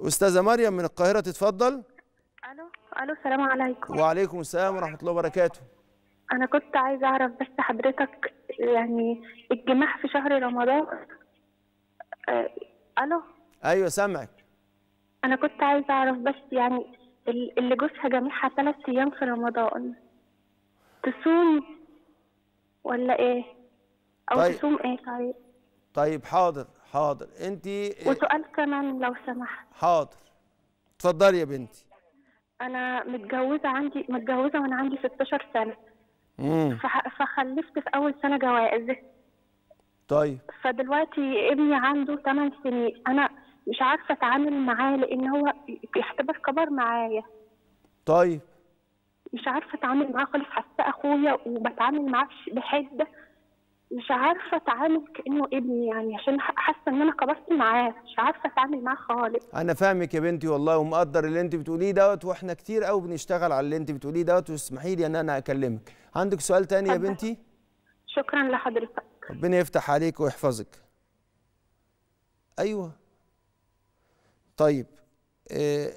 استاذه مريم من القاهره تتفضل الو الو السلام عليكم وعليكم السلام ورحمه الله وبركاته انا كنت عايزه اعرف بس حضرتك يعني الجماح في شهر رمضان آه الو ايوه سامعك انا كنت عايزه اعرف بس يعني اللي جوزها جامعها ثلاث ايام في رمضان تصوم ولا ايه او طيب. تصوم ايه طيب طيب حاضر حاضر انت ايه؟ وسؤال كمان لو سمحت حاضر اتفضلي يا بنتي انا متجوزه عندي متجوزه وانا عندي 16 سنه امم فخلفت في اول سنه جوائز طيب فدلوقتي ابني عنده 8 سنين انا مش عارفه اتعامل معاه لان هو يعتبر كبر معايا طيب مش عارفه اتعامل معاه خالص حاسه اخويا وبتعامل معاه بحده مش عارفه اتعامل كانه ابني يعني عشان حاسه ان انا كبرت معاه مش عارفه اتعامل معاه خالص انا فاهمك يا بنتي والله ومقدر اللي انت بتقوليه دوت واحنا كتير قوي بنشتغل على اللي انت بتقوليه دوت واسمحي لي ان انا اكلمك عندك سؤال تاني يا بنتي شكرا لحضرتك ربنا يفتح عليك ويحفظك ايوه طيب آه،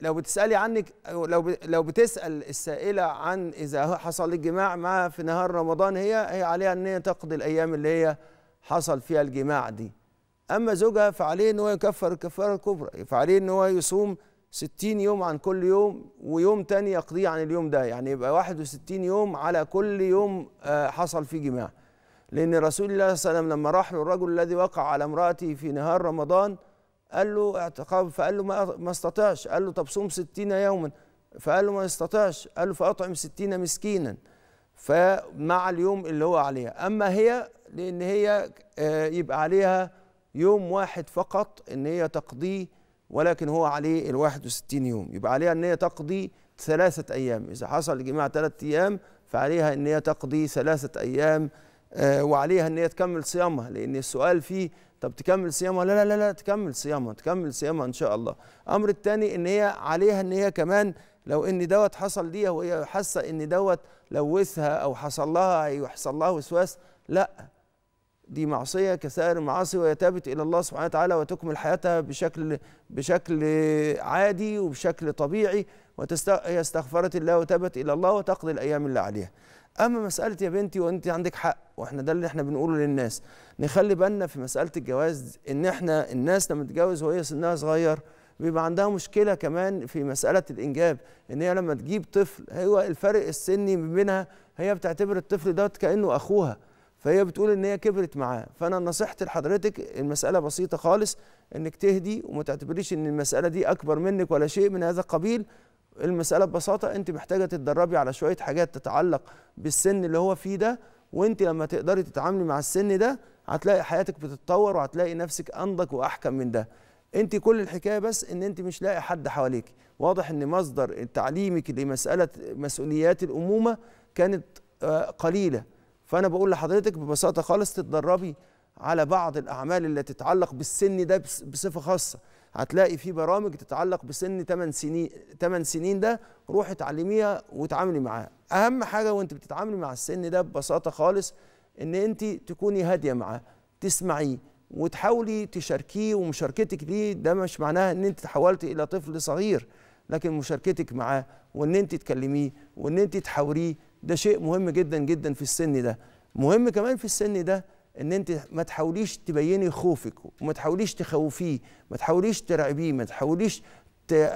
لو بتسالي عنك لو لو بتسال السائله عن اذا حصل الجماع معها في نهار رمضان هي هي عليها ان هي تقضي الايام اللي هي حصل فيها الجماع دي اما زوجها فعليه ان هو يكفر الكفاره الكبرى فعليه ان هو يصوم 60 يوم عن كل يوم ويوم تاني يقضيه عن اليوم ده يعني يبقى 61 يوم على كل يوم آه، حصل فيه جماع لأن رسول الله صلى الله عليه وسلم لما راح للرجل الذي وقع على امرأته في نهار رمضان قال له اعتقاب فقال له ما ما استطعش قال له طب صوم 60 يوما فقال له ما استطعش قال له فاطعم 60 مسكينا فمع اليوم اللي هو عليها اما هي لان هي آه، يبقى عليها يوم واحد فقط ان هي تقضيه ولكن هو عليه ال 61 يوم يبقى عليها ان هي تقضي ثلاثة أيام إذا حصل الجماع ثلاثة أيام فعليها ان هي تقضي ثلاثة أيام آه، وعليها ان هي تكمل صيامها لان السؤال فيه طب تكمل صيامها لا لا لا لا تكمل صيامها تكمل صيامها ان شاء الله الامر الثاني ان هي عليها ان هي كمان لو ان دوت حصل ليها وهي حاسه ان دوت لوثها او حصل لها هيحصل لها وسواس لا دي معصيه كسائر المعاصي وهي تابت الى الله سبحانه وتعالى وتكمل حياتها بشكل بشكل عادي وبشكل طبيعي وهي استغفرت الله وتابت الى الله وتقضي الايام اللي عليها اما مساله يا بنتي وانت عندك حق واحنا ده اللي احنا بنقوله للناس نخلي بالنا في مساله الجواز ان احنا الناس لما تتجوز وهي سنها صغير بيبقى عندها مشكله كمان في مساله الانجاب ان هي لما تجيب طفل هو الفرق السني ما بينها هي بتعتبر الطفل دوت كانه اخوها فهي بتقول ان هي كبرت معاه فانا نصيحتي لحضرتك المساله بسيطه خالص انك تهدي وما تعتبريش ان المساله دي اكبر منك ولا شيء من هذا القبيل المسألة ببساطة أنت محتاجة تتدربي على شوية حاجات تتعلق بالسن اللي هو فيه ده وأنت لما تقدري تتعاملي مع السن ده هتلاقي حياتك بتتطور وهتلاقي نفسك أنضج وأحكم من ده أنت كل الحكاية بس أن أنت مش لاقي حد حواليك واضح أن مصدر تعليمك لمسألة مسؤوليات الأمومة كانت آه، قليلة فأنا بقول لحضرتك ببساطة خالص تتدربي على بعض الأعمال اللي تتعلق بالسن ده بصفة خاصة هتلاقي في برامج تتعلق بسن 8 سنين 8 سنين ده روحي اتعلميها وتعاملي معاها اهم حاجه وانت بتتعاملي مع السن ده ببساطه خالص ان انت تكوني هاديه معاه تسمعيه وتحاولي تشاركيه ومشاركتك ليه ده مش معناها ان انت تحولتي الى طفل صغير لكن مشاركتك معاه وان انت تكلميه وان انت تحاوريه ده شيء مهم جدا جدا في السن ده مهم كمان في السن ده ان انت ما تحاوليش تبيني خوفك وما تحاوليش تخوفيه ما تحاوليش ترعبيه ما تحاوليش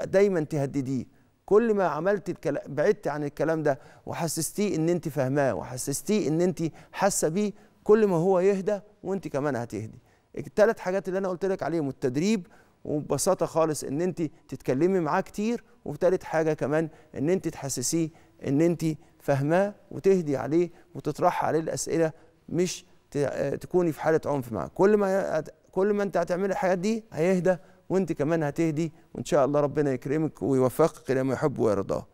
دايما تهدديه كل ما عملت الكلام بعدت عن الكلام ده وحسستيه ان انت فاهماه وحسستيه ان انت حاسه بيه كل ما هو يهدى وانت كمان هتهدي الثلاث حاجات اللي انا قلت لك عليهم التدريب وببساطه خالص ان انت تتكلمي معاه كتير وثالث حاجه كمان ان انت تحسسيه ان انت فاهماه وتهدي عليه وتطرح عليه الاسئله مش آه، تكوني في حاله عنف معه كل ما كل ما انت هتعملي الحاجات دي هيهدى وانت كمان هتهدي وان شاء الله ربنا يكرمك ويوفقك ما يحب ويرضاه